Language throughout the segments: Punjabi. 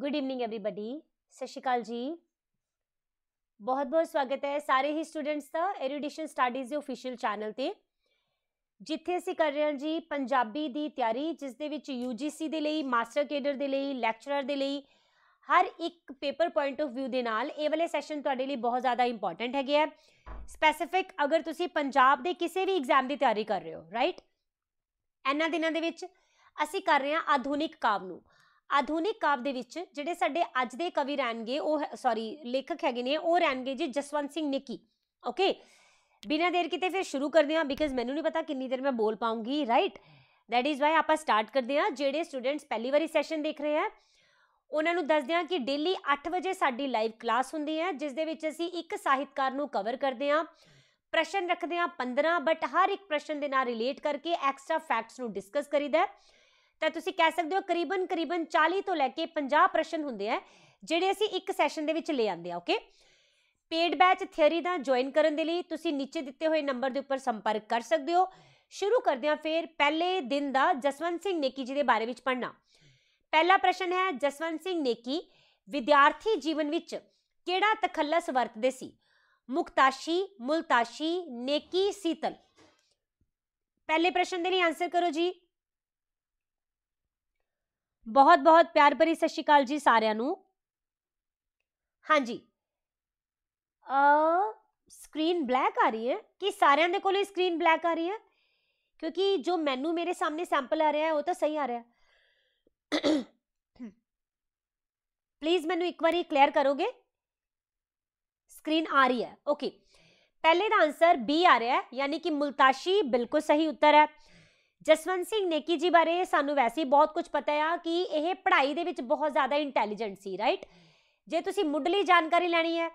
ਗੁੱਡ ਈਵਨਿੰਗ एवरीबॉडी ਸਤਿ ਸ਼੍ਰੀ ਅਕਾਲ ਜੀ ਬਹੁਤ ਬਹੁਤ ਸਵਾਗਤ ਹੈ ਸਾਰੇ ਹੀ ਸਟੂਡੈਂਟਸ ਦਾ ਐਰੀਡੀਸ਼ਨ ਸਟੱਡੀਜ਼ ਦੇ ਅਫੀਸ਼ੀਅਲ ਚੈਨਲ ਤੇ ਜਿੱਥੇ ਅਸੀਂ ਕਰ ਰਹੇ ਹਾਂ ਜੀ ਪੰਜਾਬੀ ਦੀ ਤਿਆਰੀ ਜਿਸ ਦੇ ਵਿੱਚ UGC ਦੇ ਲਈ ਮਾਸਟਰ ਕੇਡਰ ਦੇ ਲਈ ਲੈਕਚਰਰ ਦੇ ਲਈ ਹਰ ਇੱਕ ਪੇਪਰ ਪੁਆਇੰਟ ਆਫ View ਦੇ ਨਾਲ ਇਹ ਵਾਲੇ ਸੈਸ਼ਨ ਤੁਹਾਡੇ ਲਈ ਬਹੁਤ ਜ਼ਿਆਦਾ ਇੰਪੋਰਟੈਂਟ ਹੈਗੇ ਆ ਸਪੈਸੀਫਿਕ ਅਗਰ ਤੁਸੀਂ ਪੰਜਾਬ ਦੇ ਕਿਸੇ ਵੀ ਐਗਜ਼ਾਮ ਦੀ ਤਿਆਰੀ ਕਰ ਰਹੇ ਹੋ ਰਾਈਟ ਇਹਨਾਂ ਦਿਨਾਂ ਦੇ ਵਿੱਚ ਅਸੀਂ ਕਰ ਰਹੇ ਹਾਂ ਆਧੁਨਿਕ ਕਾਵ ਨੂੰ ਆਧੁਨਿਕ ਕਾਵ ਦੇ ਵਿੱਚ ਜਿਹੜੇ ਸਾਡੇ ਅੱਜ ਦੇ ਕਵੀ ਰਹਿਣਗੇ ਉਹ ਸੌਰੀ ਲੇਖਕ ਹੈਗੇ ਨੇ ਉਹ ਰਹਿਣਗੇ ਜੀ ਜਸਵੰਤ ਸਿੰਘ ਨਿੱਕੀ ਓਕੇ ਬਿਨਾਂ ਦੇਰ ਕੀਤੇ ਫਿਰ ਸ਼ੁਰੂ ਕਰਦੇ ਹਾਂ ਬਿਕਾਜ਼ ਮੈਨੂੰ ਨਹੀਂ ਪਤਾ ਕਿੰਨੀ ਦੇਰ ਮੈਂ ਬੋਲ ਪਾਉਂਗੀ ਰਾਈਟ ਥੈਟ ਇਜ਼ ਵਾਈ ਆਪਾਂ ਸਟਾਰਟ ਕਰਦੇ ਹਾਂ ਜਿਹੜੇ ਸਟੂਡੈਂਟਸ ਪਹਿਲੀ ਵਾਰੀ ਸੈਸ਼ਨ ਦੇਖ ਰਹੇ ਆ ਉਹਨਾਂ ਨੂੰ ਦੱਸਦੇ ਹਾਂ ਕਿ ਡੇਲੀ 8 ਵਜੇ ਸਾਡੀ ਲਾਈਵ ਕਲਾਸ ਹੁੰਦੀ ਹੈ ਜਿਸ ਦੇ ਵਿੱਚ ਅਸੀਂ ਇੱਕ ਸਾਹਿਤਕਾਰ ਨੂੰ ਕਵਰ ਕਰਦੇ ਹਾਂ ਪ੍ਰਸ਼ਨ ਰੱਖਦੇ ਹਾਂ 15 ਬਟ ਹਰ ਇੱਕ ਪ੍ਰਸ਼ਨ ਦੇ ਨਾਲ ਰਿਲੇਟ ਕਰਕੇ ਐਕਸਟਰਾ ਫੈਕਟਸ ਨੂੰ ਡਿਸਕਸ ਕਰੀਦਾ ਹੈ ਤਾਂ ਤੁਸੀਂ ਕਹਿ ਸਕਦੇ ਹੋ ਕਰੀਬਨ ਕਰੀਬਨ 40 ਤੋਂ ਲੈ ਕੇ 50 ਪ੍ਰਸ਼ਨ ਹੁੰਦੇ ਆ ਜਿਹੜੇ ਅਸੀਂ ਇੱਕ ਸੈਸ਼ਨ ਦੇ ਵਿੱਚ ਲੈ ਆਂਦੇ ਆ ਓਕੇ ਪੇਡ ਬੈਚ ਥਿਉਰੀ ਦਾ ਜੁਆਇਨ ਕਰਨ ਦੇ ਲਈ ਤੁਸੀਂ ਨੀਚੇ ਦਿੱਤੇ ਹੋਏ ਨੰਬਰ ਦੇ ਉੱਪਰ ਸੰਪਰਕ ਕਰ ਸਕਦੇ ਹੋ ਸ਼ੁਰੂ ਕਰਦੇ ਆ ਫਿਰ ਪਹਿਲੇ ਦਿਨ ਦਾ ਜਸਵੰਤ ਸਿੰਘ ਨੇਕੀ ਜੀ ਦੇ ਬਾਰੇ ਵਿੱਚ ਪੜਨਾ ਪਹਿਲਾ ਪ੍ਰਸ਼ਨ ਹੈ ਜਸਵੰਤ ਸਿੰਘ ਨੇਕੀ ਵਿਦਿਆਰਥੀ ਜੀਵਨ ਵਿੱਚ ਕਿਹੜਾ ਤਖੱਲਸ ਵਰਤਦੇ ਸੀ ਮੁਕਤਾਸ਼ੀ ਮੁਲਤਾਸ਼ੀ ਨੇਕੀ ਸੀਤਲ ਪਹਿਲੇ ਪ੍ਰਸ਼ਨ ਦੇ ਲਈ ਆਨਸਰ ਕਰੋ ਜੀ ਬਹੁਤ ਬਹੁਤ ਪਿਆਰ ਭਰੀ ਸਤਿ ਸ਼੍ਰੀ ਅਕਾਲ ਜੀ ਸਾਰਿਆਂ ਨੂੰ ਹਾਂਜੀ ਅ ਸਕਰੀਨ ਬਲੈਕ ਆ ਰਹੀ ਹੈ ਕਿ ਸਾਰਿਆਂ ਦੇ ਕੋਲ ਸਕਰੀਨ ਬਲੈਕ ਆ ਰਹੀ ਹੈ ਕਿਉਂਕਿ ਜੋ ਮੈਨੂੰ ਮੇਰੇ ਸਾਹਮਣੇ ਸੈਂਪਲ ਆ ਰਿਹਾ ਹੈ ਉਹ ਤਾਂ ਸਹੀ ਆ ਰਿਹਾ ਹੈ ਪਲੀਜ਼ ਮੈਨੂੰ ਇੱਕ ਵਾਰੀ ਕਲੀਅਰ ਕਰੋਗੇ ਸਕਰੀਨ ਆ ਰਹੀ ਹੈ ਓਕੇ ਪਹਿਲੇ ਦਾ ਆਨਸਰ ਬੀ ਆ ਰਿਹਾ ਹੈ ਯਾਨੀ ਕਿ ਮੁਲਤਾਸ਼ੀ ਬਿਲਕੁਲ ਸਹੀ ਉੱਤਰ ਹੈ ਜਸਵੰਤ ਸਿੰਘ ਨੇਕੀ ਜੀ ਬਾਰੇ ਸਾਨੂੰ ਵੈਸੇ ਬਹੁਤ ਕੁਝ ਪਤਾ ਆ ਕਿ ਇਹ ਪੜ੍ਹਾਈ ਦੇ ਵਿੱਚ ਬਹੁਤ ਜ਼ਿਆਦਾ ਇੰਟੈਲੀਜੈਂਟ ਸੀ ਰਾਈਟ ਜੇ ਤੁਸੀਂ ਮੁੱਢਲੀ ਜਾਣਕਾਰੀ ਲੈਣੀ ਹੈ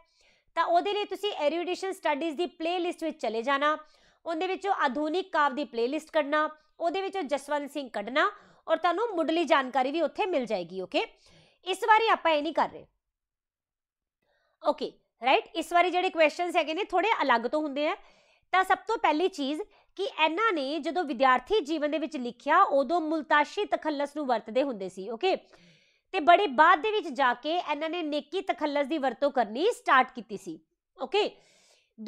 ਤਾਂ ਉਹਦੇ ਲਈ ਤੁਸੀਂ ਐਰੂਡੀਸ਼ਨ ਸਟੱਡੀਜ਼ ਦੀ ਪਲੇਲਿਸਟ ਵਿੱਚ ਚਲੇ ਜਾਣਾ ਉਹਦੇ ਵਿੱਚੋਂ ਆਧੁਨਿਕ ਕਾਵ ਦੀ ਪਲੇਲਿਸਟ ਕੱਢਣਾ ਉਹਦੇ ਵਿੱਚੋਂ ਜਸਵੰਤ ਸਿੰਘ ਕੱਢਣਾ ਔਰ ਤੁਹਾਨੂੰ ਮੁੱਢਲੀ ਜਾਣਕਾਰੀ ਵੀ ਉੱਥੇ ਮਿਲ ਜਾਏਗੀ ਓਕੇ ਇਸ ਵਾਰੀ ਆਪਾਂ ਇਹ ਨਹੀਂ ਕਰ ਰਹੇ ਓਕੇ ਰਾਈਟ ਇਸ ਵਾਰੀ ਜਿਹੜੇ ਕੁਐਸਚਨਸ ਹੈਗੇ ਨੇ ਥੋੜੇ ਅਲੱਗ ਤੋਂ ਹੁੰਦੇ ਆ ਤਾਂ ਸਭ ਤੋਂ ਪਹਿਲੀ ਚੀਜ਼ ਕਿ ਇਹਨਾਂ ਨੇ ਜਦੋਂ ਵਿਦਿਆਰਥੀ ਜੀਵਨ ਦੇ ਵਿੱਚ ਲਿਖਿਆ ਉਦੋਂ ਮੁਲਤਾਸ਼ੀ ਤਖੱਲਸ ਨੂੰ ਵਰਤਦੇ ਹੁੰਦੇ ਸੀ ਓਕੇ ਤੇ ਬੜੇ ਬਾਅਦ ਦੇ ਵਿੱਚ ਜਾ ਕੇ ਇਹਨਾਂ ਨੇ ਨੇਕੀ ਤਖੱਲਸ ਦੀ ਵਰਤੋਂ ਕਰਨੀ ਸਟਾਰਟ ਕੀਤੀ ਸੀ ਓਕੇ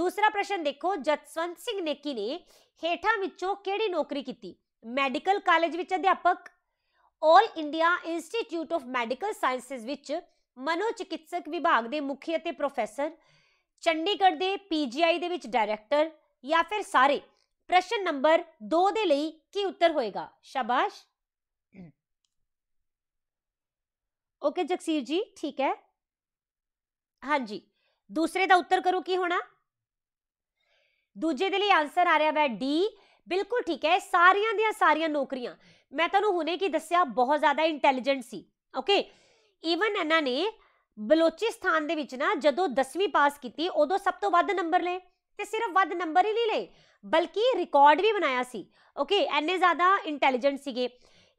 ਦੂਸਰਾ ਪ੍ਰਸ਼ਨ ਦੇਖੋ ਜਤਸਵੰਤ ਸਿੰਘ ਨੇਕੀ ਨੇ ਹੇਠਾਂ ਵਿੱਚੋਂ ਕਿਹੜੀ ਨੌਕਰੀ ਕੀਤੀ ਮੈਡੀਕਲ ਕਾਲਜ ਵਿੱਚ ਅਧਿਆਪਕ All India Institute of Medical Sciences ਵਿੱਚ ਮਨੋਚਿਕਿਤਸਕ ਵਿਭਾਗ ਦੇ ਮੁਖੀ ਅਤੇ ਪ੍ਰੋਫੈਸਰ ਚੰਡੀਗੜ੍ਹ ਦੇ ਪੀਜੀਆਈ ਦੇ ਵਿੱਚ ਡਾਇਰੈਕਟਰ ਜਾਂ ਫਿਰ ਸਾਰੇ ਪ੍ਰਸ਼ਨ ਨੰਬਰ 2 ਦੇ ਲਈ ਕੀ ਉੱਤਰ ਹੋਏਗਾ ਸ਼ਾਬਾਸ਼ ਓਕੇ ਜਕਸੀਰ ਜੀ ਠੀਕ ਹੈ ਹਾਂਜੀ ਦੂਸਰੇ ਦਾ ਉੱਤਰ ਕਰੋ ਕੀ ਹੋਣਾ ਦੂਜੇ ਦੇ ਲਈ ਆਨਸਰ ਆ ਰਿਹਾ ਹੈ ਡੀ ਬਿਲਕੁਲ ਠੀਕ ਹੈ ਸਾਰੀਆਂ ਦੀਆਂ ਸਾਰੀਆਂ ਨੌਕਰੀਆਂ ਮੈਂ ਤੁਹਾਨੂੰ ਹੁਣੇ ਕੀ ਦੱਸਿਆ ਬਹੁਤ ਜ਼ਿਆਦਾ ਇੰਟੈਲੀਜੈਂਟ ਸੀ ਓਕੇ ਈਵਨ ਇਹਨਾਂ ਨੇ ਬਲੋਚਿਸਤਾਨ ਦੇ ਵਿੱਚ ਨਾ ਜਦੋਂ 10ਵੀਂ ਪਾਸ ਕੀਤੀ ਉਦੋਂ ਸਭ ਤੋਂ ਵੱਧ ਨੰਬਰ ਲਏ ਤੇ ਸਿਰਫ ਵੱਧ ਨੰਬਰ ਹੀ ਨਹੀਂ ਲਏ ਬਲਕਿ ਰਿਕਾਰਡ ਵੀ ਬਣਾਇਆ ਸੀ ਓਕੇ ਐਨੇ ਜ਼ਿਆਦਾ ਇੰਟੈਲੀਜੈਂਟ ਸੀਗੇ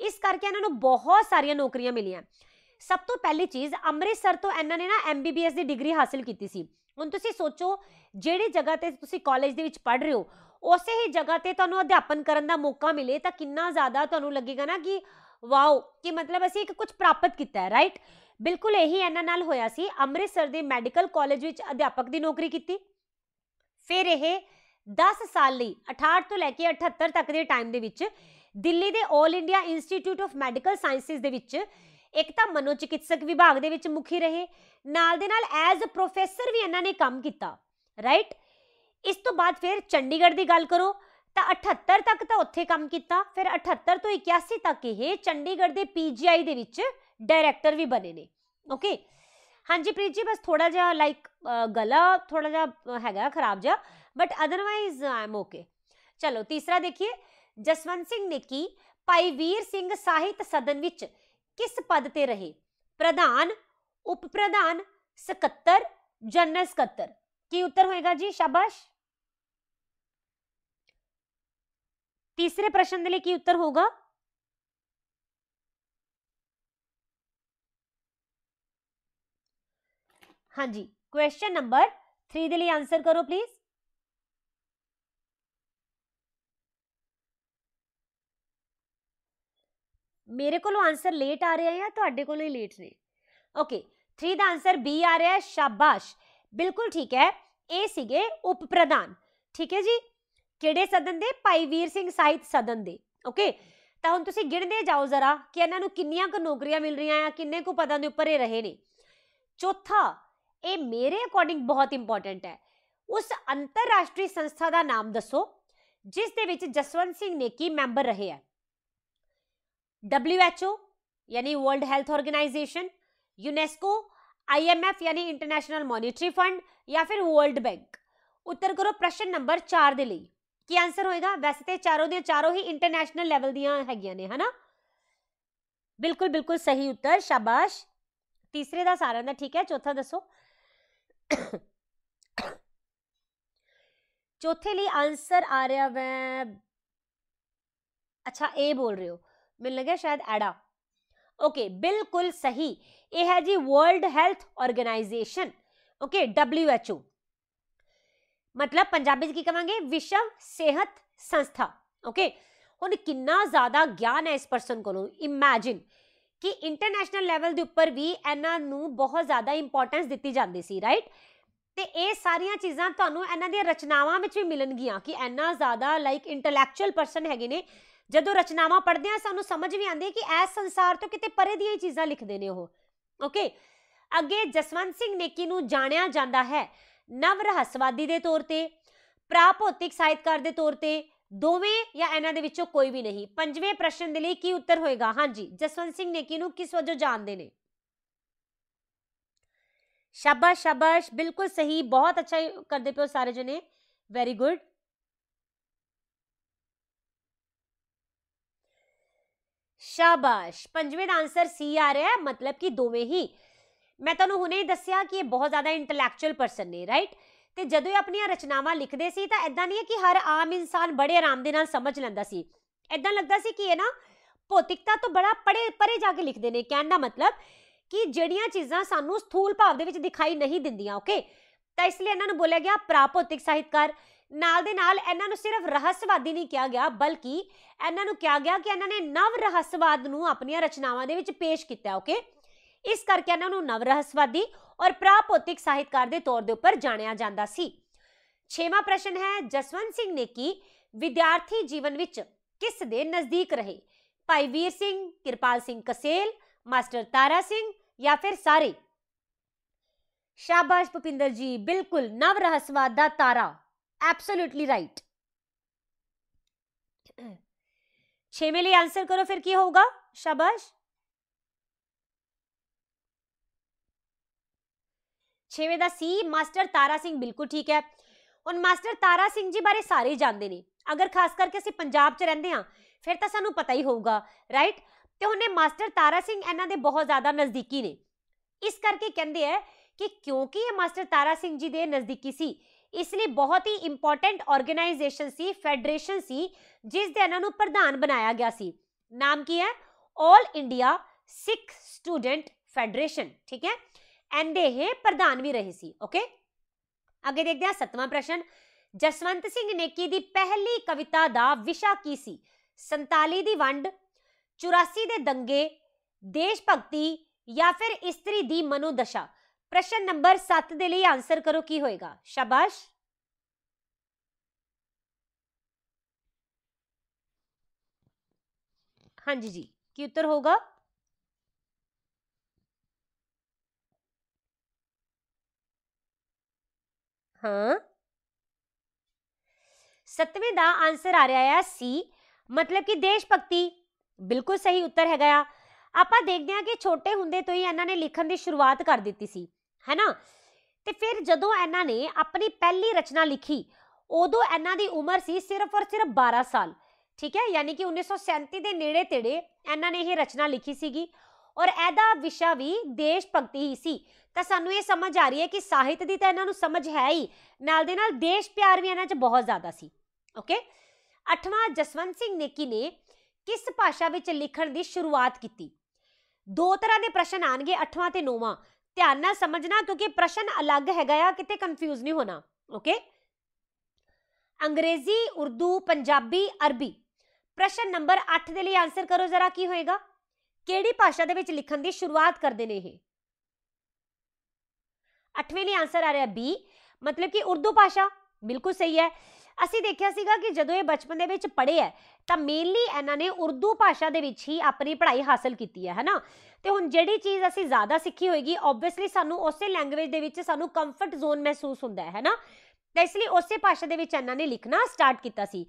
ਇਸ ਕਰਕੇ ਇਹਨਾਂ ਨੂੰ ਬਹੁਤ ਸਾਰੀਆਂ ਨੌਕਰੀਆਂ ਮਿਲੀਆਂ ਸਭ ਤੋਂ ਪਹਿਲੀ ਚੀਜ਼ ਅੰਮ੍ਰਿਤਸਰ ਤੋਂ ਇਹਨਾਂ ਨੇ ਨਾ ਐਮਬੀਬੀਐਸ ਦੀ ਡਿਗਰੀ ਹਾਸਲ ਕੀਤੀ ਸੀ ਹੁਣ ਤੁਸੀਂ ਸੋਚੋ ਜਿਹੜੀ ਜਗ੍ਹਾ ਤੇ ਤੁਸੀਂ ਕਾਲਜ ਦੇ ਵਿੱਚ ਪੜ੍ਹ ਰਹੇ ਹੋ ਉਸੇ ਹੀ ਜਗ੍ਹਾ ਤੇ ਤੁਹਾਨੂੰ ਅਧਿਆਪਨ ਕਰਨ ਦਾ ਮੌਕਾ ਮਿਲੇ ਤਾਂ ਕਿੰਨਾ ਜ਼ਿਆਦਾ ਤੁਹਾਨੂੰ ਲੱਗੇਗਾ ਨਾ ਕਿ ਵਾਓ ਕਿ ਮਤਲਬ ਅਸੀਂ ਇੱਕ ਕੁਝ ਪ੍ਰਾਪਤ ਕੀਤਾ ਹੈ ਰਾਈਟ ਬਿਲਕੁਲ ਇਹੀ ਇਹਨਾਂ ਨਾਲ ਹੋਇਆ ਸੀ ਅੰਮ੍ਰਿਤਸਰ ਦੇ ਮੈਡੀਕਲ ਕਾਲਜ ਵਿੱਚ ਅਧਿਆਪਕ ਦੀ ਨੌਕਰੀ ਕੀਤੀ ਫਿਰ ਇਹ 10 ਸਾਲ ਲਈ 68 ਤੋਂ ਲੈ ਕੇ 78 ਤੱਕ ਦੇ ਟਾਈਮ ਦੇ ਵਿੱਚ ਦਿੱਲੀ ਦੇ 올 India Institute of Medical Sciences ਦੇ ਵਿੱਚ ਇੱਕ ਤਾਂ ਮਨੋਚਿਕਿਤਸਕ ਵਿਭਾਗ ਦੇ ਵਿੱਚ ਮੁਖੀ ਰਹੇ ਨਾਲ ਦੇ ਨਾਲ ਐਜ਼ ਅ ਪ੍ਰੋਫੈਸਰ ਵੀ ਇਹਨਾਂ ਨੇ ਕੰਮ ਕੀਤਾ ਰਾਈਟ ਇਸ ਤੋਂ ਬਾਅਦ ਫਿਰ ਚੰਡੀਗੜ੍ਹ ਦੀ ਗੱਲ ਕਰੋ ਤਾਂ 78 ਤੱਕ ਤਾਂ ਉੱਥੇ ਕੰਮ ਕੀਤਾ ਫਿਰ 78 ਤੋਂ 81 ਤੱਕ ਇਹ ਚੰਡੀਗੜ੍ਹ ਦੇ ਪੀਜੀਆਈ ਦੇ ਵਿੱਚ ਡਾਇਰੈਕਟਰ ਵੀ ਬਣੇ ਨੇ ਓਕੇ ਹਾਂਜੀ ਪ੍ਰੀਤ ਜੀ ਬਸ ਥੋੜਾ ਜਿਹਾ ਲਾਈਕ ਗਲਾ ਥੋੜਾ ਜਿਹਾ ਹੈਗਾ ਖਰਾਬ ਜਿਹਾ but otherwise I am okay चलो तीसरा देखिए जसवंत सिंह ने की भाई वीर सिंह साहित सदन विच किस पद से रहे प्रधान उप प्रधान सकत्र जनरल सकत्र की उत्तर होएगा जी शाबाश तीसरे प्रश्न के की उत्तर होगा हां जी क्वेश्चन नंबर थ्री के आंसर करो प्लीज ਮੇਰੇ ਕੋਲੋਂ ਆਨਸਰ ਲੇਟ ਆ ਰਿਹਾ ਹੈ ਜਾਂ ਤੁਹਾਡੇ ਕੋਲੋਂ ਹੀ ਲੇਟ ਨੇ ਓਕੇ 3 ਦਾ ਆਨਸਰ ਬੀ ਆ ਰਿਹਾ ਹੈ ਸ਼ਾਬਾਸ਼ ਬਿਲਕੁਲ ਠੀਕ ਹੈ ਇਹ ਸੀਗੇ ਉਪ ਪ੍ਰਧਾਨ ਠੀਕ ਹੈ ਜੀ ਕਿਹੜੇ ਸਦਨ ਦੇ ਭਾਈ ਵੀਰ ਸਿੰਘ ਸਾਹਿਤ ਸਦਨ ਦੇ ਓਕੇ ਤਾਂ ਹੁਣ ਤੁਸੀਂ ਗਿਣਦੇ ਜਾਓ ਜ਼ਰਾ ਕਿ ਇਹਨਾਂ ਨੂੰ ਕਿੰਨੀਆਂ ਕੁ ਨੌਕਰੀਆਂ ਮਿਲ ਰਹੀਆਂ ਆ ਕਿੰਨੇ ਕੁ ਪਦਾਂ ਦੇ ਉੱਪਰ ਇਹ ਰਹੇ ਨੇ ਚੌਥਾ ਇਹ ਮੇਰੇ ਅਕੋਰਡਿੰਗ ਬਹੁਤ ਇੰਪੋਰਟੈਂਟ ਹੈ ਉਸ ਅੰਤਰਰਾਸ਼ਟਰੀ ਸੰਸਥਾ ਦਾ ਨਾਮ ਦੱਸੋ ਜਿਸ ਦੇ ਵਿੱਚ ਜਸਵੰਤ ਸਿੰਘ ਨੇਕੀ ਮੈਂਬਰ ਰਹੇ ਆ डब्ल्यूएचओ यानी World Health Organization UNESCO F यानी इंटरनेशनल मॉनिटरी फंड या फिर वर्ल्ड बैंक उत्तर करो प्रश्न नंबर चार दे की आंसर होएगा वैसे तो चारों दारों ही इंटरनेशनल लैवल दया है ना बिल्कुल बिल्कुल सही उत्तर शाबाश तीसरे का सारा का ठीक है चौथा दसो चौथे लिए आंसर आ रहा वै अच्छा ए बोल रहे हो ਮੈਨੂੰ ਲੱਗਿਆ ਸ਼ਾਇਦ ਐਡਾ ਓਕੇ ਬਿਲਕੁਲ ਸਹੀ ਇਹ ਹੈ ਜੀ World Health Organization okay W H O ਮਤਲਬ ਪੰਜਾਬੀ ਚ ਕੀ ਕਵਾਂਗੇ ਵਿਸ਼ਵ ਸਿਹਤ ਸੰਸਥਾ ਓਕੇ ਹੁਣ ਕਿੰਨਾ ਜ਼ਿਆਦਾ ਗਿਆਨ ਹੈ ਇਸ ਪਰਸਨ ਕੋਲੋਂ ਇਮੇਜਿਨ ਕਿ ਇੰਟਰਨੈਸ਼ਨਲ ਲੈਵਲ ਦੇ ਉੱਪਰ ਵੀ ਇਹਨਾਂ ਨੂੰ ਬਹੁਤ ਜ਼ਿਆਦਾ ਇੰਪੋਰਟੈਂਸ ਦਿੱਤੀ ਜਾਂਦੀ ਸੀ ਰਾਈਟ ਤੇ ਇਹ ਸਾਰੀਆਂ ਚੀਜ਼ਾਂ ਤੁਹਾਨੂੰ ਇਹਨਾਂ ਦੀਆਂ ਰਚਨਾਵਾਂ ਵਿੱਚ ਵੀ ਮਿਲਣਗੀਆਂ ਕਿ ਇੰਨਾ ਜ਼ਿਆਦਾ ਲਾਈਕ ਇੰਟੈਲੈਕਚੁਅਲ ਪਰਸਨ ਹੈਗੇ ਨੇ ਜਦੋਂ ਰਚਨਾਵਾਂ ਪੜ੍ਹਦੇ ਆ ਸਾਨੂੰ ਸਮਝ ਵੀ ਆਉਂਦੀ ਹੈ ਕਿ ਇਸ ਸੰਸਾਰ ਤੋਂ ਕਿਤੇ ਪਰੇ ਦੀਆਂ ਹੀ ਚੀਜ਼ਾਂ ਲਿਖਦੇ ਨੇ ਉਹ ਓਕੇ ਅੱਗੇ ਜਸਵੰਤ ਸਿੰਘ ਨੇਕੀ ਨੂੰ ਜਾਣਿਆ ਜਾਂਦਾ ਹੈ ਨਵ ਰਹੱਸਵਾਦੀ ਦੇ ਤੌਰ ਤੇ ਪ੍ਰਾਪੋਤਿਕ ਸਾਹਿਤਕਾਰ ਦੇ ਤੌਰ ਤੇ ਦੋਵੇਂ ਜਾਂ ਇਹਨਾਂ ਦੇ ਵਿੱਚੋਂ ਕੋਈ ਵੀ ਨਹੀਂ ਪੰਜਵੇਂ ਪ੍ਰਸ਼ਨ ਦੇ ਲਈ ਕੀ ਉੱਤਰ ਹੋਏਗਾ ਹਾਂਜੀ ਜਸਵੰਤ ਸਿੰਘ ਨੇਕੀ ਨੂੰ ਕਿਸ ਵਜੋਂ ਜਾਣਦੇ ਨੇ ਸ਼ਾਬਾਸ਼ ਸ਼ਾਬਾਸ਼ ਬਿਲਕੁਲ ਸਹੀ ਬਹੁਤ ਅੱਛਾ ਕਰਦੇ ਪਏ ਸਾਰੇ ਜਣੇ ਵੈਰੀ ਗੁੱਡ ਸ਼ਾਬਾਸ਼ ਪੰਜਵੇਂ ਦਾ ਆਨਸਰ ਸੀ ਆ ਰਿਹਾ ਹੈ ਮਤਲਬ ਕਿ ਦੋਵੇਂ ਹੀ ਮੈਂ ਤੁਹਾਨੂੰ ਹੁਣੇ ਹੀ ਦੱਸਿਆ ਕਿ ਇਹ ਬਹੁਤ ਜ਼ਿਆਦਾ ਇੰਟੈਲੈਕਚੁਅਲ ਪਰਸਨ ਨੇ ਰਾਈਟ ਤੇ ਜਦੋਂ ਇਹ ਆਪਣੀਆਂ ਰਚਨਾਵਾਂ ਲਿਖਦੇ ਸੀ ਤਾਂ ਐਦਾਂ ਨਹੀਂ ਹੈ ਕਿ ਹਰ ਆਮ ਇਨਸਾਨ ਬੜੇ ਆਰਾਮ ਦੇ ਨਾਲ ਸਮਝ ਲੈਂਦਾ ਸੀ ਐਦਾਂ ਲੱਗਦਾ ਸੀ ਕਿ ਇਹ ਨਾ ਭੌਤਿਕਤਾ ਤੋਂ ਬੜਾ ਪਰੇ ਪਰੇ ਜਾ ਕੇ ਲਿਖਦੇ ਨੇ ਕਹਿਣ ਦਾ ਮਤਲਬ ਕਿ ਜਿਹੜੀਆਂ ਚੀਜ਼ਾਂ ਸਾਨੂੰ ਸਥੂਲ ਭਾਵ ਦੇ ਵਿੱਚ ਦਿਖਾਈ ਨਹੀਂ ਦਿੰਦੀਆਂ ਓਕੇ ਤਾਂ ਇਸ ਲਈ ਇਹਨਾਂ ਨੂੰ ਬੋਲਿਆ ਗਿਆ ਪ੍ਰਾਪੌਤਿਕ ਸਾਹਿਤਕਾਰ ਨਾਲ ਦੇ ਨਾਲ ਇਹਨਾਂ ਨੂੰ ਸਿਰਫ ਰਹੱਸਵਾਦੀ ਨਹੀਂ ਕਿਹਾ ਗਿਆ ਬਲਕਿ ਇਹਨਾਂ ਨੂੰ ਕਿਹਾ ਗਿਆ ਕਿ ਇਹਨਾਂ ਨੇ ਨਵ ਰਹੱਸਵਾਦ ਨੂੰ ਆਪਣੀਆਂ ਰਚਨਾਵਾਂ ਦੇ ਵਿੱਚ ਪੇਸ਼ ਕੀਤਾ ਓਕੇ ਇਸ ਕਰਕੇ ਇਹਨਾਂ ਨੂੰ ਨਵ ਰਹੱਸਵਾਦੀ ਔਰ ਪ੍ਰਾਪੋਤਿਕ ਸਾਹਿਤਕਾਰ ਦੇ ਤੌਰ ਦੇ ਉੱਪਰ ਜਾਣਿਆ ਜਾਂਦਾ ਸੀ 6ਵਾਂ ਪ੍ਰਸ਼ਨ ਹੈ ਜਸਵੰਤ ਸਿੰਘ ਨੇ ਕੀ ਵਿਦਿਆਰਥੀ ਜੀਵਨ ਵਿੱਚ ਕਿਸ ਦੇ ਨਜ਼ਦੀਕ ਰਹੇ ਭਾਈ ਵੀਰ ਸਿੰਘ ਕਿਰਪਾਲ ਸਿੰਘ ਕਸੇਲ ਮਾਸਟਰ ਤਾਰਾ ਸਿੰਘ ਜਾਂ ਫਿਰ ਸਾਰੇ ਸ਼ਾਬਾਸ਼ ਭੁਪਿੰਦਰ ਜੀ ਬਿਲਕੁਲ ਨਵ ਰਹੱਸਵਾਦ ਦਾ ਤਾਰਾ ਐਬਸੋਲੂਟਲੀ ਰਾਈਟ ਛੇਵੇਂ ਲਈ ਆਨਸਰ ਕਰੋ ਫਿਰ ਕੀ ਹੋਊਗਾ ਸ਼ਾਬਾਸ਼ ਛੇਵੇਂ ਦਾ ਸੀ ਮਾਸਟਰ ਤਾਰਾ ਸਿੰਘ ਬਿਲਕੁਲ ਠੀਕ ਹੈ ਹੁਣ ਮਾਸਟਰ ਤਾਰਾ ਸਿੰਘ ਜੀ ਬਾਰੇ ਸਾਰੇ ਜਾਣਦੇ ਨੇ ਅਗਰ ਖਾਸ ਕਰਕੇ ਅਸੀਂ ਪੰਜਾਬ 'ਚ ਰਹਿੰਦੇ ਆ ਫਿਰ ਤਾਂ ਸਾਨੂੰ ਪਤਾ ਹੀ ਹੋਊਗਾ ਰਾਈਟ ਤੇ ਉਹਨੇ ਮਾਸਟਰ ਤਾਰਾ ਸਿੰਘ ਇਹਨਾਂ ਦੇ ਬਹੁਤ ਜ਼ਿਆਦਾ ਨਜ਼ਦੀਕੀ ਨੇ ਇਸ ਕਰਕੇ ਕਹਿੰਦੇ ਆ ਕਿ ਕਿਉਂਕਿ ਇਹ ਮਾਸਟਰ ਤਾਰਾ ਸਿੰਘ ਜੀ ਦੇ ਨਜ਼ਦੀਕੀ ਸੀ ਇਸ ਲਈ ਬਹੁਤ ਹੀ ਇੰਪੋਰਟੈਂਟ ਆਰਗੇਨਾਈਜੇਸ਼ਨ ਸੀ ਫੈਡਰੇਸ਼ਨ ਸੀ ਜਿਸ ਦੇ ਇਹਨਾਂ ਨੂੰ ਪ੍ਰਧਾਨ ਬਣਾਇਆ ਗਿਆ ਸੀ ਨਾਮ ਕੀ ਹੈ 올 ਇੰਡੀਆ ਸਿੱਖ ਸਟੂਡੈਂਟ ਫੈਡਰੇਸ਼ਨ ਠੀਕ ਹੈ ਐਂਡ ਇਹ ਪ੍ਰਧਾਨ ਵੀ ਰਹੀ ਸੀ ਓਕੇ ਅੱਗੇ ਦੇਖਦੇ ਹਾਂ ਸਤਵਾਂ ਪ੍ਰਸ਼ਨ ਜਸਵੰਤ ਸਿੰਘ ਨੇਕੀ ਦੀ ਪਹਿਲੀ ਕਵਿਤਾ ਦਾ ਵਿਸ਼ਾ ਕੀ ਸੀ 47 ਦੀ ਵੰਡ 84 ਦੇ ਦੰਗੇ ਦੇਸ਼ ਭਗਤੀ ਜਾਂ ਫਿਰ ਇਸਤਰੀ ਦੀ ਮਨੋਦਸ਼ਾ प्रश्न नंबर सात दे आंसर करो की होगा शाबाश हां जी जी की उत्तर होगा हां सत्तवें का आंसर आ रहा है सी मतलब कि देश देशभक्ति बिल्कुल सही उत्तर है आप देखते हैं हाँ कि छोटे होंगे तो ही इन्होंने लिखण की शुरुआत कर दी सी ਹੈਨਾ ਤੇ ਫਿਰ ਜਦੋਂ ਇਹਨਾਂ ਨੇ ਆਪਣੀ ਪਹਿਲੀ ਰਚਨਾ ਲਿਖੀ ਉਦੋਂ ਇਹਨਾਂ ਦੀ ਉਮਰ ਸੀ ਸਿਰਫ ਔਰ ਸਿਰਫ 12 ਸਾਲ ਠੀਕ ਹੈ ਯਾਨੀ ਕਿ 1937 ਦੇ ਨੇੜੇ ਤੇੜੇ ਇਹਨਾਂ ਨੇ ਇਹ ਰਚਨਾ ਲਿਖੀ ਸੀਗੀ ਔਰ ਇਹਦਾ ਵਿਸ਼ਾ ਵੀ ਦੇਸ਼ ਭਗਤੀ ਹੀ ਸੀ ਤਾਂ ਸਾਨੂੰ ਇਹ ਸਮਝ ਆ ਰਹੀ ਹੈ ਕਿ ਸਾਹਿਤ ਦੀ ਤਾਂ ਇਹਨਾਂ ਨੂੰ ਸਮਝ ਹੈ ਹੀ ਨਾਲ ਦੇ ਨਾਲ ਦੇਸ਼ ਪਿਆਰ ਵੀ ਇਹਨਾਂ 'ਚ ਬਹੁਤ ਜ਼ਿਆਦਾ ਸੀ ਓਕੇ 8ਵਾਂ ਜਸਵੰਤ ਸਿੰਘ ਨੇਕੀ ਨੇ ਕਿਸ ਭਾਸ਼ਾ ਵਿੱਚ ਲਿਖਣ ਦੀ ਸ਼ੁਰੂਆਤ ਕੀਤੀ ਦੋ ਤਰ੍ਹਾਂ ਦੇ ਪ੍ਰਸ਼ਨ ਆਣਗੇ 8ਵਾਂ ਤੇ 9ਵਾਂ ਧਿਆਨ ਨਾਲ ਸਮਝਣਾ ਕਿਉਂਕਿ ਪ੍ਰਸ਼ਨ ਅਲੱਗ ਹੈਗਾ ਆ ਕਿਤੇ ਕਨਫਿਊਜ਼ ਨਹੀਂ ਹੋਣਾ ਓਕੇ ਅੰਗਰੇਜ਼ੀ ਉਰਦੂ ਪੰਜਾਬੀ ਅਰਬੀ ਪ੍ਰਸ਼ਨ ਨੰਬਰ 8 ਦੇ ਲਈ ਆਨਸਰ ਕਰੋ ਜ਼ਰਾ ਕੀ ਹੋਏਗਾ ਕਿਹੜੀ ਭਾਸ਼ਾ ਦੇ ਵਿੱਚ ਲਿਖਣ ਦੀ ਸ਼ੁਰੂਆਤ ਕਰਦੇ ਨੇ ਇਹ 8ਵੇਂ ਲਈ ਆਨਸਰ ਆ ਰਿਹਾ ਬੀ ਮਤਲਬ ਕਿ ਉਰਦੂ ਭਾਸ਼ਾ ਬਿਲਕੁਲ ਸਹੀ ਹੈ ਅਸੀਂ ਦੇਖਿਆ ਸੀਗਾ ਕਿ ਜਦੋਂ ਇਹ ਬਚਪਨ ਦੇ ਵਿੱਚ ਪੜ੍ਹੇ ਤਾਂ ਮੇਨਲੀ ਇਹਨਾਂ ਨੇ ਉਰਦੂ ਭਾਸ਼ਾ ਦੇ ਵਿੱਚ ਹੀ ਆਪਣੀ ਪੜ੍ਹਾਈ ਹਾਸਲ ਕੀਤੀ ਹੈ ਹੈਨਾ ਤੇ ਹੁਣ ਜਿਹੜੀ ਚੀਜ਼ ਅਸੀਂ ਜ਼ਿਆਦਾ ਸਿੱਖੀ ਹੋਏਗੀ ਆਬਵੀਅਸਲੀ ਸਾਨੂੰ ਉਸੇ ਲੈਂਗੁਏਜ ਦੇ ਵਿੱਚ ਸਾਨੂੰ ਕੰਫਰਟ ਜ਼ੋਨ ਮਹਿਸੂਸ ਹੁੰਦਾ ਹੈ ਹੈਨਾ ਤਾਂ ਇਸ ਲਈ ਉਸੇ ਭਾਸ਼ਾ ਦੇ ਵਿੱਚ ਇਹਨਾਂ ਨੇ ਲਿਖਣਾ ਸਟਾਰਟ ਕੀਤਾ ਸੀ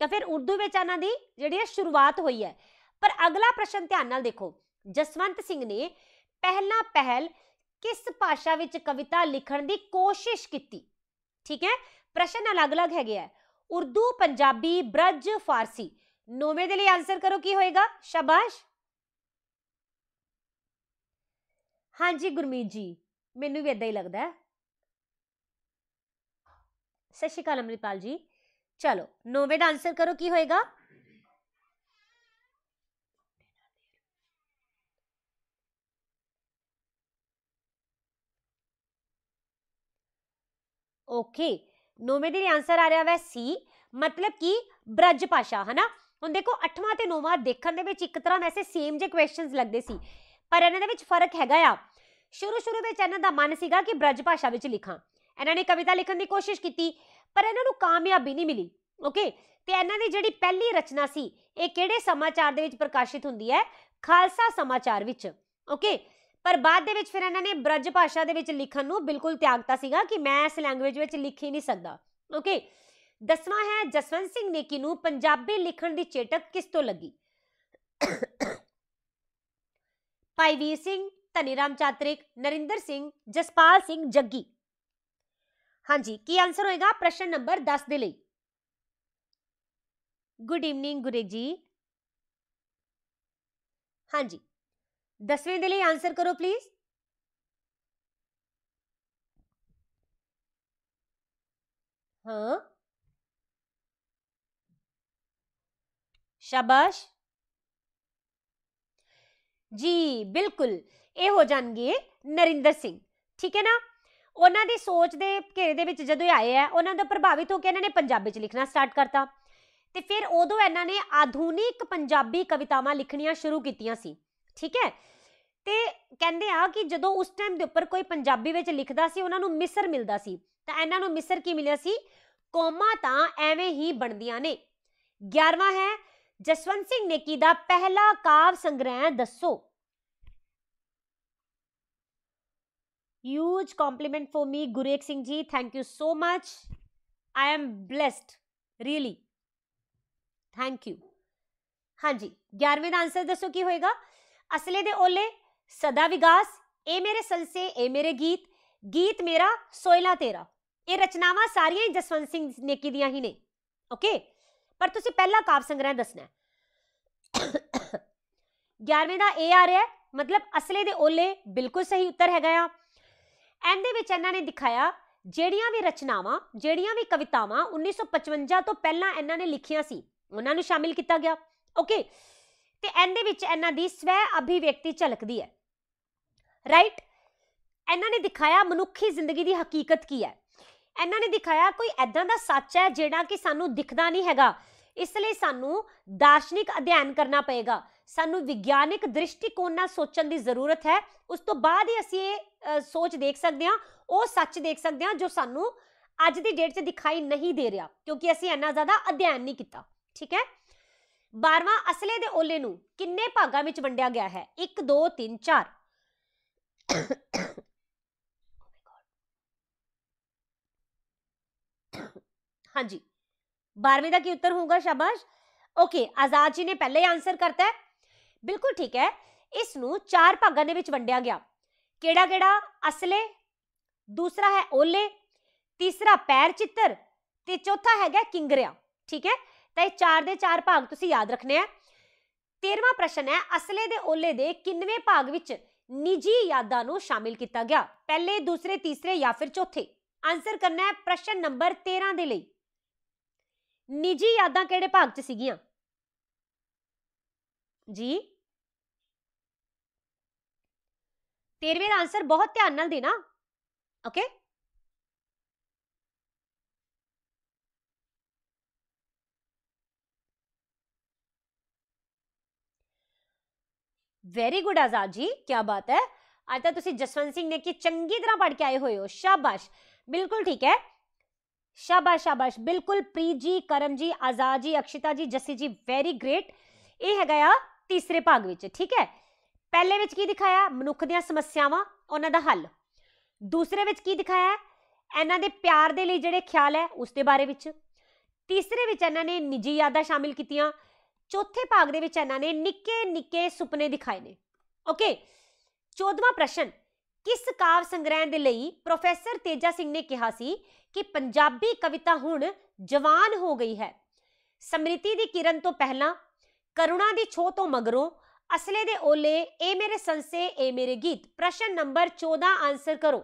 ਤਾਂ ਫਿਰ ਉਰਦੂ ਵਿੱਚ ਇਹਨਾਂ ਦੀ ਜਿਹੜੀ ਸ਼ੁਰੂਆਤ ਹੋਈ ਹੈ ਪਰ ਅਗਲਾ ਪ੍ਰਸ਼ਨ ਧਿਆਨ ਨਾਲ ਦੇਖੋ ਜਸਵੰਤ ਸਿੰਘ ਨੇ ਪਹਿਲਾ ਪਹਿਲ ਕਿਸ ਭਾਸ਼ਾ ਵਿੱਚ ਕਵਿਤਾ ਲਿਖਣ ਦੀ ਕੋਸ਼ਿਸ਼ ਕੀਤੀ ਠੀਕ ਹੈ ਪ੍ਰਸ਼ਨ ਅਲੱਗ-ਅਲੱਗ ਹੈਗੇ ਆ ਉਰਦੂ ਪੰਜਾਬੀ ਬ੍ਰਜ ਫਾਰਸੀ ਨੌਵੇਂ ਦੇ ਲਈ ਆਨਸਰ ਕਰੋ ਕੀ ਹੋਏਗਾ ਸ਼ਾਬਾਸ਼ ਹਾਂਜੀ ਗੁਰਮੀਤ ਜੀ ਮੈਨੂੰ ਵੀ ਇਦਾਂ ਹੀ ਲੱਗਦਾ ਹੈ ਸਤਿ ਸ਼੍ਰੀ ਅਕਾਲ ਅਮ੍ਰਿਤਪਾਲ ਜੀ ਚਲੋ ਨੌਵੇਂ ਦਾ ਆਨਸਰ ਕਰੋ ਕੀ ਹੋਏਗਾ ਓਕੇ ਨੌਵੇਂ ਦੇ ਲਈ ਆਨਸਰ ਆ ਰਿਹਾ ਵੈ ਸੀ ਮਤਲਬ ਕਿ ਬ੍ਰਜ ਭਾਸ਼ਾ ਹਨਾ ਹੁਣ ਦੇਖੋ 8ਵਾਂ ਤੇ 9ਵਾਂ ਦੇਖਣ ਦੇ ਵਿੱਚ ਇੱਕ ਤਰ੍ਹਾਂ ਵੈਸੇ ਸੇਮ ਜੇ ਕੁਐਸਚਨਸ ਲੱਗਦੇ ਸੀ ਪਰ ਇਹਨਾਂ ਦੇ ਵਿੱਚ ਫਰਕ ਹੈਗਾ ਆ ਸ਼ੁਰੂ ਸ਼ੁਰੂ ਵਿੱਚ ਇਹਨਾਂ ਦਾ ਮਨ ਸੀਗਾ ਕਿ ਬ੍ਰਜ ਭਾਸ਼ਾ ਵਿੱਚ ਲਿਖਾਂ ਇਹਨਾਂ ਨੇ ਕਵਿਤਾ ਲਿਖਣ ਦੀ ਕੋਸ਼ਿਸ਼ ਕੀਤੀ ਪਰ ਇਹਨਾਂ ਨੂੰ ਕਾਮਯਾਬੀ ਨਹੀਂ ਮਿਲੀ ਓਕੇ ਤੇ ਇਹਨਾਂ ਦੀ ਜਿਹੜੀ ਪਹਿਲੀ ਰਚਨਾ ਸੀ ਇਹ ਕਿਹੜੇ ਸਮਾਚਾਰ ਦੇ ਵਿੱਚ ਪ੍ਰਕਾਸ਼ਿਤ ਹੁੰਦੀ ਹੈ ਖਾਲਸਾ ਸਮਾਚਾਰ ਵਿੱਚ ਓਕੇ ਪਰ ਬਾਅਦ ਦੇ ਵਿੱਚ ਫਿਰ ਇਹਨਾਂ ਨੇ ਬ੍ਰਜ ਭਾਸ਼ਾ ਦੇ ਵਿੱਚ ਲਿਖਣ ਨੂੰ ਬਿਲਕੁਲ ਤਿਆਗਤਾ ਸੀਗਾ ਕਿ ਮੈਂ ਇਸ ਲੈਂਗੁਏਜ ਵਿੱਚ ਲਿਖ ਹੀ ਨਹੀਂ ਸਕਦਾ ਓਕੇ ਦਸਵਾਂ ਹੈ ਜਸਵੰਤ ਸਿੰਘ ਨੇਕੀ ਨੂੰ ਪੰਜਾਬੀ ਲਿਖਣ ਦੀ ਚੇਟਕ ਕਿਸ ਤੋਂ ਲੱਗੀ ਭਾਈ ਵੀਰ ਸਿੰਘ ਧਨੀਰਾਮ ਚਾਤ੍ਰਿਕ ਨਰਿੰਦਰ ਸਿੰਘ ਜਸਪਾਲ ਸਿੰਘ ਜੱਗੀ ਹਾਂਜੀ ਕੀ ਆਨਸਰ ਹੋਏਗਾ ਪ੍ਰਸ਼ਨ ਨੰਬਰ 10 ਦੇ ਲਈ ਗੁੱਡ ਈਵਨਿੰਗ ਗੁਰੇ ਜੀ ਹਾਂਜੀ ਦਸਵੇਂ ਦੇ ਲਈ ਆਨਸਰ ਕਰੋ ਪਲੀਜ਼ ਹਾਂ ਸ਼ਾਬਾਸ਼ ਜੀ ਬਿਲਕੁਲ ਇਹ ਹੋ ਜਾਣਗੇ ਨਰਿੰਦਰ ਸਿੰਘ ਠੀਕ ਹੈ ਨਾ ਉਹਨਾਂ ਦੀ ਸੋਚ ਦੇ ਘੇਰੇ ਦੇ ਵਿੱਚ ਜਦੋਂ ਆਏ ਆ ਉਹਨਾਂ ਦਾ ਪ੍ਰਭਾਵਿਤ ਹੋ ਕੇ ਇਹਨਾਂ ਨੇ ਪੰਜਾਬੀ ਚ ਲਿਖਣਾ ਸਟਾਰਟ ਕਰਤਾ ਤੇ ਫਿਰ ਉਦੋਂ ਇਹਨਾਂ ਨੇ ਆਧੁਨਿਕ ਪੰਜਾਬੀ ਕਵਿਤਾਵਾਂ ਲਿਖਣੀਆਂ ਸ਼ੁਰੂ ਕੀਤੀਆਂ ਸੀ ਠੀਕ ਹੈ ਤੇ ਕਹਿੰਦੇ ਆ ਕਿ ਜਦੋਂ ਉਸ ਟਾਈਮ ਦੇ ਉੱਪਰ ਕੋਈ ਪੰਜਾਬੀ ਵਿੱਚ ਲਿਖਦਾ ਸੀ ਉਹਨਾਂ ਨੂੰ ਮਿਸਰ ਮਿਲਦਾ ਸੀ ਤਾਂ ਇਹਨਾਂ ਨੂੰ ਮਿਸਰ ਕੀ ਮਿਲਿਆ ਸੀ ਕੋਮਾ ਤਾਂ ਐਵੇਂ ਹੀ ਬਣਦੀਆਂ ਨੇ 11ਵਾਂ ਹੈ ਜਸਵੰਤ ਸਿੰਘ ਨੇਕੀ ਦਾ ਪਹਿਲਾ ਕਾਵ ਸੰਗ੍ਰਹਿ ਦੱਸੋ huge compliment for me Gurek Singh ji thank you so much I am blessed really thank you ਹਾਂਜੀ 11ਵੇਂ ਦਾ ਆਨਸਰ ਦੱਸੋ ਕੀ ਹੋਏਗਾ ਅਸਲੇ ਦੇ ਓਲੇ ਸਦਾ ਵਿਗਾਸ ਇਹ ਮੇਰੇ ਸਲਸੇ ਇਹ ਮੇਰੇ ਗੀਤ ਗੀਤ ਮੇਰਾ ਸੋਇਲਾ ਤੇਰਾ ਇਹ ਰਚਨਾਵਾਂ ਸਾਰੀਆਂ ਹੀ ਜਸਵੰਤ ਸਿੰਘ ਨੇਕੀ ਦੀਆਂ ਹੀ ਨੇ ਓਕੇ ਪਰ ਤੁਸੀਂ ਪਹਿਲਾ ਕਾਵ ਸੰਗ੍ਰਹਿ ਦੱਸਣਾ ਹੈ 11ਵੇਂ ਦਾ ਇਹ ਆ ਰਿਹਾ ਮਤਲਬ ਅਸਲੇ ਦੇ ਓਲੇ ਬਿਲਕੁਲ ਸਹੀ ਉੱਤਰ ਹੈਗਾ ਆ ਇਹਦੇ ਵਿੱਚ ਇਹਨਾਂ ਨੇ ਦਿਖਾਇਆ ਜਿਹੜੀਆਂ ਵੀ ਰਚਨਾਵਾਂ ਜਿਹੜੀਆਂ ਵੀ ਕਵਿਤਾਵਾਂ 1955 ਤੋਂ ਪਹਿਲਾਂ ਇਹਨਾਂ ਨੇ ਲਿਖੀਆਂ ਸੀ ਉਹਨਾਂ ਨੂੰ ਸ਼ਾਮਿਲ ਕੀਤਾ ਗਿਆ ਓਕੇ ਤੇ ਇਹਦੇ ਵਿੱਚ ਇਹਨਾਂ ਦੀ ਸਵੈ ਅਭਿਵਿਅਕਤੀ ਝਲਕਦੀ ਹੈ ਰਾਈਟ ਇਹਨਾਂ ਨੇ ਦਿਖਾਇਆ ਮਨੁੱਖੀ ਜ਼ਿੰਦਗੀ ਦੀ ਹਕੀਕਤ ਕੀ ਹੈ ਇਹਨਾਂ ਨੇ ਦਿਖਾਇਆ ਕੋਈ ਐਦਾਂ ਦਾ ਸੱਚ ਹੈ ਜਿਹੜਾ ਕਿ ਸਾਨੂੰ ਦਿਖਦਾ ਨਹੀਂ ਹੈਗਾ ਇਸ ਲਈ ਸਾਨੂੰ ਦਾਰਸ਼ਨਿਕ ਅਧਿਐਨ ਕਰਨਾ ਪਏਗਾ ਸਾਨੂੰ ਵਿਗਿਆਨਿਕ ਦ੍ਰਿਸ਼ਟੀਕੋਣ ਨਾਲ ਸੋਚਣ ਦੀ ਜ਼ਰੂਰਤ ਹੈ ਉਸ ਤੋਂ ਬਾਅਦ ਹੀ ਅਸੀਂ ਇਹ ਸੋਚ ਦੇਖ ਸਕਦੇ ਹਾਂ ਉਹ ਸੱਚ ਦੇਖ ਸਕਦੇ ਹਾਂ ਜੋ ਸਾਨੂੰ ਅੱਜ ਦੀ ਡੇਟ 'ਚ ਦਿਖਾਈ ਨਹੀਂ ਦੇ ਰਿਹਾ ਕਿਉਂਕਿ ਅਸੀਂ ਇੰਨਾ ਜ਼ਿਆਦਾ ਅਧਿਐਨ ਨਹੀਂ ਕੀਤਾ ਠੀਕ ਹੈ 12ਵਾਂ ਅਸਲੇ ਦੇ ਓਲੇ ਨੂੰ ਕਿੰਨੇ ਭਾਗਾਂ ਵਿੱਚ ਵੰਡਿਆ ਗਿਆ ਹੈ 1 2 3 4 ਹਾਂਜੀ 12ਵੇਂ ਦਾ ਕੀ ਉੱਤਰ ਹੋਊਗਾ ਸ਼ਾਬਾਸ਼ ਓਕੇ ਆਜ਼ਾਦ ਜੀ ਨੇ ਪਹਿਲੇ ਆਨਸਰ ਕਰਤਾ ਹੈ ਬਿਲਕੁਲ ਠੀਕ ਹੈ ਇਸ ਨੂੰ ਚਾਰ ਭਾਗਾਂ ਦੇ ਵਿੱਚ ਵੰਡਿਆ ਗਿਆ ਕਿਹੜਾ ਕਿਹੜਾ ਅਸਲੇ ਦੂਸਰਾ ਹੈ ਓਲੇ ਤੀਸਰਾ ਪੈਰ ਚਿੱਤਰ ਤੇ ਚੌਥਾ ਹੈਗਾ ਕਿੰਗਰਿਆ ਠੀਕ ਹੈ ਤਾਂ ਇਹ ਚਾਰ ਦੇ ਚਾਰ ਭਾਗ ਤੁਸੀਂ ਯਾਦ ਰੱਖਣੇ ਆ 13ਵਾਂ ਪ੍ਰਸ਼ਨ ਹੈ ਅਸਲੇ ਦੇ ਓਲੇ ਦੇ ਕਿੰਨਵੇਂ ਭਾਗ ਵਿੱਚ ਨਿੱਜੀ ਯਾਦਾਂ ਨੂੰ ਸ਼ਾਮਿਲ ਕੀਤਾ ਗਿਆ ਪਹਿਲੇ ਦੂਸਰੇ ਤੀਸਰੇ ਜਾਂ ਫਿਰ ਚੌਥੇ ਆਨਸਰ ਕਰਨਾ ਹੈ ਪ੍ਰਸ਼ਨ ਨੰਬਰ 13 ਦੇ ਲਈ ਨਿੱਜੀ ਯਾਦਾਂ ਕਿਹੜੇ ਭਾਗ 'ਚ ਸੀਗੀਆਂ ਜੀ 13ਵੇਂ ਦਾ ਆਨਸਰ ਬਹੁਤ ਧਿਆਨ ਨਾਲ ਦੇਣਾ ਓਕੇ ਵੈਰੀ ਗੁੱਡ ਆਜ਼ਾਦ ਜੀ ਕੀ ਬਾਤ ਹੈ ਅੱਜ ਤਾਂ ਤੁਸੀਂ ਜਸਵੰਤ ਸਿੰਘ ਨੇ ਕੀ ਚੰਗੀ ਤਰ੍ਹਾਂ ਪੜ੍ਹ ਕੇ ਆਏ ਹੋਏ ਹੋ ਸ਼ਾਬਾਸ਼ ਬਿਲਕੁਲ ਠੀਕ ਹੈ ਸ਼ਾਬਾਸ਼ ਸ਼ਾਬਾਸ਼ ਬਿਲਕੁਲ ਪ੍ਰੀਤ ਜੀ ਕਰਮ ਜੀ ਆਜ਼ਾਦ ਜੀ ਅਕਸ਼ਿਤਾ ਜੀ ਜੱਸੀ ਜੀ ਵੈਰੀ ਗ੍ਰੇਟ ਇਹ ਹੈਗਾ ਆ ਤੀਸਰੇ ਭਾਗ ਵਿੱਚ ਠੀਕ ਹੈ ਪਹਿਲੇ ਵਿੱਚ ਕੀ ਦਿਖਾਇਆ ਮਨੁੱਖ ਦੀਆਂ ਸਮੱਸਿਆਵਾਂ ਉਹਨਾਂ ਦਾ ਹੱਲ ਦੂਸਰੇ ਵਿੱਚ ਕੀ ਦਿਖਾਇਆ ਇਹਨਾਂ ਦੇ ਪਿਆਰ ਦੇ ਲਈ ਜਿਹੜੇ ਖਿਆਲ ਹੈ ਉਸ ਦੇ ਬਾਰੇ ਵਿੱਚ ਤੀਸਰੇ ਵਿੱਚ ਇਹਨਾਂ ਨੇ ਨਿੱਜੀ ਯਾਦਾਂ ਸ਼ਾਮਿਲ ਕੀਤੀਆਂ ਚੌਥੇ ਭਾਗ ਦੇ ਵਿੱਚ ਇਹਨਾਂ ਨੇ ਨਿੱਕੇ ਨਿੱਕੇ ਸੁਪਨੇ ਦਿਖਾਏ ਨੇ ਓਕੇ 14ਵਾਂ ਪ੍ਰਸ਼ਨ ਕਿਸ ਕਾਵ ਸੰਗ੍ਰਹਿ ਦੇ ਲਈ ਪ੍ਰੋਫੈਸਰ ਤੇਜਾ ਸਿੰਘ ਨੇ ਕਿਹਾ ਸੀ ਕਿ ਪੰਜਾਬੀ ਕਵਿਤਾ ਹੁਣ ਜਵਾਨ ਹੋ ਗਈ ਹੈ ਸਮ੍ਰਿਤੀ ਦੀ ਕਿਰਨ ਤੋਂ ਪਹਿਲਾਂ ਕਰੁਣਾ ਦੀ ਛੋਹ ਤੋਂ ਮਗਰੋਂ ਅਸਲੇ ਦੇ ਓਲੇ ਇਹ ਮੇਰੇ ਸੰਸੇ ਇਹ ਮੇਰੇ ਗੀਤ ਪ੍ਰਸ਼ਨ ਨੰਬਰ 14 ਆਨਸਰ ਕਰੋ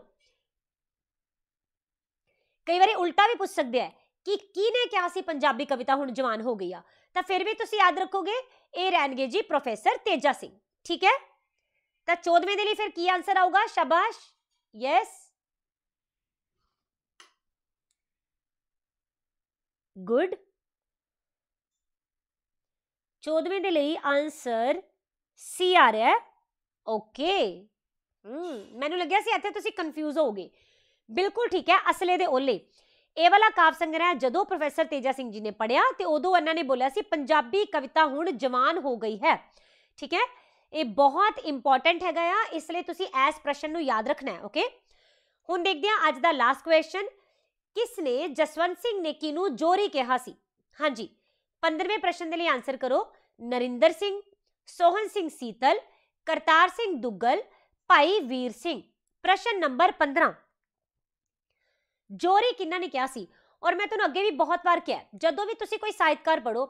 ਕਈ ਵਾਰੀ ਉਲਟਾ ਵੀ ਪੁੱਛ ਸਕਦੇ ਆ ਕਿ ਕਿਨੇ ਕਿਹਾ ਸੀ ਪੰਜਾਬੀ ਕਵਿਤਾ ਹੁਣ ਜਵਾਨ ਹੋ ਗਈ ਆ ਤਾਂ ਫਿਰ ਵੀ ਤੁਸੀਂ ਯਾਦ ਰੱਖੋਗੇ ਇਹ ਰਹਿਣਗੇ ਜੀ ਪ੍ਰੋਫੈਸਰ ਤੇਜਾ ਸਿੰਘ ਠੀਕ ਹੈ ਤਾਂ 14ਵੇਂ ਦੇ ਲਈ ਫਿਰ ਕੀ ਆਨਸਰ ਆਊਗਾ ਸ਼ਾਬਾਸ਼ ਯੈਸ ਗੁੱਡ 14ਵੇਂ ਦੇ ਲਈ ਆਨਸਰ ਸੀ ਆ ਰਿਹਾ ਹੈ ਓਕੇ ਹੂੰ ਮੈਨੂੰ ਲੱਗਿਆ ਸੀ ਇੱਥੇ ਤੁਸੀਂ ਕਨਫਿਊਜ਼ ਹੋਗੇ ਬਿਲਕੁਲ ਠੀਕ ਹੈ ਅਸਲੇ ਦੇ ਓਲੇ ਇਹ ਵਾਲਾ ਕਾਵ ਸੰਗ੍ਰਹਿ ਜਦੋਂ ਪ੍ਰੋਫੈਸਰ ਤੇਜਾ ਸਿੰਘ ਜੀ ਨੇ ਪੜਿਆ ਤੇ ਉਦੋਂ ਇਹਨਾਂ ਨੇ ਬੋਲਿਆ ਸੀ ਪੰਜਾਬੀ ਕਵਿਤਾ ਹੁਣ ਜਵਾਨ ਹੋ ਗਈ ਹੈ ਠੀਕ ਹੈ ਇਹ ਬਹੁਤ ਇੰਪੋਰਟੈਂਟ ਹੈਗਾ ਆ ਇਸ ਲਈ ਤੁਸੀਂ ਐਸ ਪ੍ਰਸ਼ਨ ਨੂੰ ਯਾਦ ਰੱਖਣਾ ਹੈ ਓਕੇ ਹੁਣ ਦੇਖਦੇ ਹਾਂ ਅੱਜ ਦਾ ਲਾਸਟ ਕੁਐਸਚਨ ਕਿਸ ਨੇ ਜਸਵੰਤ ਸਿੰਘ ਨੇ ਕਿਨੂੰ ਜੋਰੀ ਕਿਹਾ ਸੀ ਹਾਂਜੀ 15ਵੇਂ ਪ੍ਰਸ਼ਨ ਦੇ ਲਈ ਆਨਸਰ ਕਰੋ ਨਰਿੰਦਰ ਸਿੰਘ ਸੋਹਨ ਸਿੰਘ ਸੀਤਲ ਕਰਤਾਰ ਸਿੰਘ ਦੁੱਗਲ ਭਾਈ ਵੀਰ ਸਿੰਘ ਪ੍ਰਸ਼ਨ ਨੰਬਰ 15 ਜੋਰੀ ਕਿੰਨਾ ਨੇ ਕਿਹਾ ਸੀ ਔਰ ਮੈਂ ਤੁਹਾਨੂੰ ਅੱਗੇ ਵੀ ਬਹੁਤ ਵਾਰ ਕਿਹਾ ਜਦੋਂ ਵੀ ਤੁਸੀਂ ਕੋਈ ਸਾਹਿਤਕਾਰ ਪੜੋ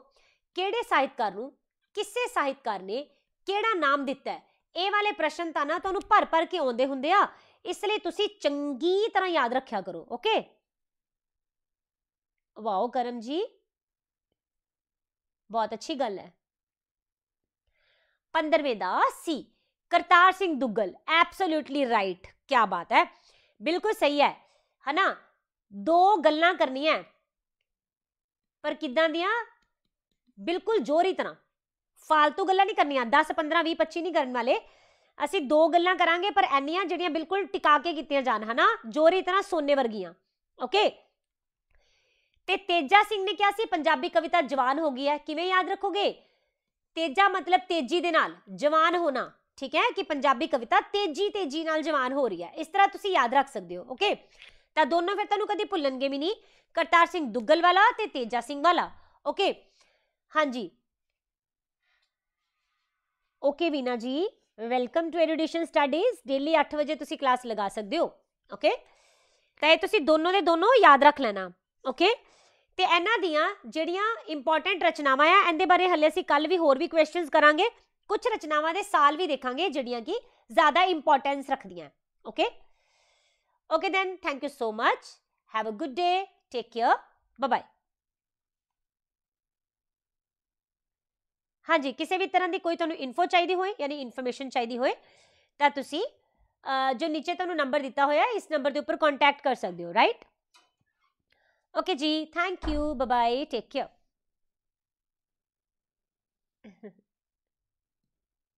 ਕਿਹੜੇ ਸਾਹਿਤਕਾਰ ਨੂੰ ਕਿਸੇ ਸਾਹਿਤਕਾਰ ਨੇ ਕਿਹੜਾ ਨਾਮ ਦਿੱਤਾ ਹੈ ਇਹ ਵਾਲੇ ਪ੍ਰਸ਼ਨ ਤਾਂ ਨਾ ਤੁਹਾਨੂੰ ਭਰ ਭਰ ਕੇ ਆਉਂਦੇ ਹੁੰਦੇ ਆ ਇਸ ਲਈ ਤੁਸੀਂ ਚੰਗੀ ਤਰ੍ਹਾਂ ਯਾਦ ਰੱਖਿਆ ਕਰੋ ਓਕੇ ਵਾਓ ਕਰਮ ਜੀ ਬਹੁਤ ਅੱਛੀ ਗੱਲ ਹੈ 15ਵੇਂ ਦਾ ਸੀ ਕਰਤਾਰ ਸਿੰਘ ਦੁੱਗਲ ਐਬਸੋਲੂਟਲੀ ਰਾਈਟ ਕੀ ਬਾਤ ਹੈ ਬਿਲਕੁਲ ਸਹੀ ਹੈ ਹਨਾ ਦੋ ਗੱਲਾਂ ਕਰਨੀਆਂ ਪਰ ਕਿਦਾਂ ਦੀਆਂ ਬਿਲਕੁਲ ਜੋਰੀ ਤਰ੍ਹਾਂ ਫालतू ਗੱਲਾਂ ਨਹੀਂ ਕਰਨੀਆਂ 10 15 20 25 ਨਹੀਂ ਕਰਨ ਵਾਲੇ ਅਸੀਂ ਦੋ ਗੱਲਾਂ ਕਰਾਂਗੇ ਪਰ ਐਨੀਆਂ ਜਿਹੜੀਆਂ ਬਿਲਕੁਲ ਟਿਕਾ ਕੇ ਕੀਤੀਆਂ ਜਾਣ ਹਨਾ ਜੋਰੀ ਤਰ੍ਹਾਂ ਸੋਨੇ ਵਰਗੀਆਂ ਓਕੇ ਤੇ ਤੇਜਾ ਸਿੰਘ ਨੇ ਕਿਹਾ ਸੀ ਪੰਜਾਬੀ ਕਵਿਤਾ ਜਵਾਨ ਹੋ ਗਈ ਹੈ ਕਿਵੇਂ ਯਾਦ ਰੱਖੋਗੇ ਤੇਜਾ ਮਤਲਬ ਤੇਜੀ ਦੇ ਨਾਲ ਜਵਾਨ ਹੋਣਾ ਠੀਕ ਹੈ ਕਿ ਪੰਜਾਬੀ ਕਵਿਤਾ ਤੇਜੀ ਤੇਜੀ ਨਾਲ ਜਵਾਨ ਹੋ ਰਹੀ ਹੈ ਇਸ ਤਰ੍ਹਾਂ ਤੁਸੀਂ ਯਾਦ ਰੱਖ ਸਕਦੇ ਹੋ ਓਕੇ ਤਾਂ ਦੋਨੋਂ ਫਿਰ ਤੁਹਾਨੂੰ ਕਦੀ ਭੁੱਲਣਗੇ ਵੀ ਨਹੀਂ ਕਰਤਾਰ ਸਿੰਘ ਦੁੱਗਲ ਵਾਲਾ ਤੇ ਤੇਜਾ ਸਿੰਘ ਵਾਲਾ ਓਕੇ ਹਾਂਜੀ okay Veena ji welcome to Education Studies daily 8 ਵਜੇ ਤੁਸੀਂ ਕਲਾਸ ਲਗਾ ਸਕਦੇ ਹੋ ਓਕੇ ਤਾਂ ਇਹ ਤੁਸੀਂ ਦੋਨੋਂ ਦੇ ਦੋਨੋਂ ਯਾਦ ਰੱਖ ਲੈਣਾ ਓਕੇ ਤੇ ਇਹਨਾਂ ਦੀਆਂ ਜਿਹੜੀਆਂ ਇੰਪੋਰਟੈਂਟ ਰਚਨਾਵਾਂ ਆ ਇਹਦੇ ਬਾਰੇ ਹੱਲੇ ਅਸੀਂ ਕੱਲ ਵੀ ਹੋਰ ਵੀ ਕੁਐਸਚਨਸ ਕਰਾਂਗੇ ਕੁਝ ਰਚਨਾਵਾਂ ਦੇ ਸਾਲ ਵੀ ਦੇਖਾਂਗੇ ਜਿਹੜੀਆਂ ਕਿ ਜ਼ਿਆਦਾ ਇੰਪੋਰਟੈਂਸ ਰੱਖਦੀਆਂ okay Okay then, thank you so much. Have a good day. Take care. Bye-bye. ਹਾਂਜੀ ਕਿਸੇ ਵੀ ਤਰ੍ਹਾਂ ਦੀ ਕੋਈ ਤੁਹਾਨੂੰ ਇਨਫੋ ਚਾਹੀਦੀ ਹੋਏ ਯਾਨੀ ਇਨਫੋਰਮੇਸ਼ਨ ਚਾਹੀਦੀ ਹੋਏ ਤਾਂ ਤੁਸੀਂ ਜੋ ਨੀਚੇ ਤੁਹਾਨੂੰ ਨੰਬਰ ਦਿੱਤਾ ਹੋਇਆ ਇਸ ਨੰਬਰ ਦੇ ਉੱਪਰ ਕੰਟੈਕਟ ਕਰ ਸਕਦੇ ਹੋ ਰਾਈਟ ਓਕੇ ਜੀ thank you bye bye take care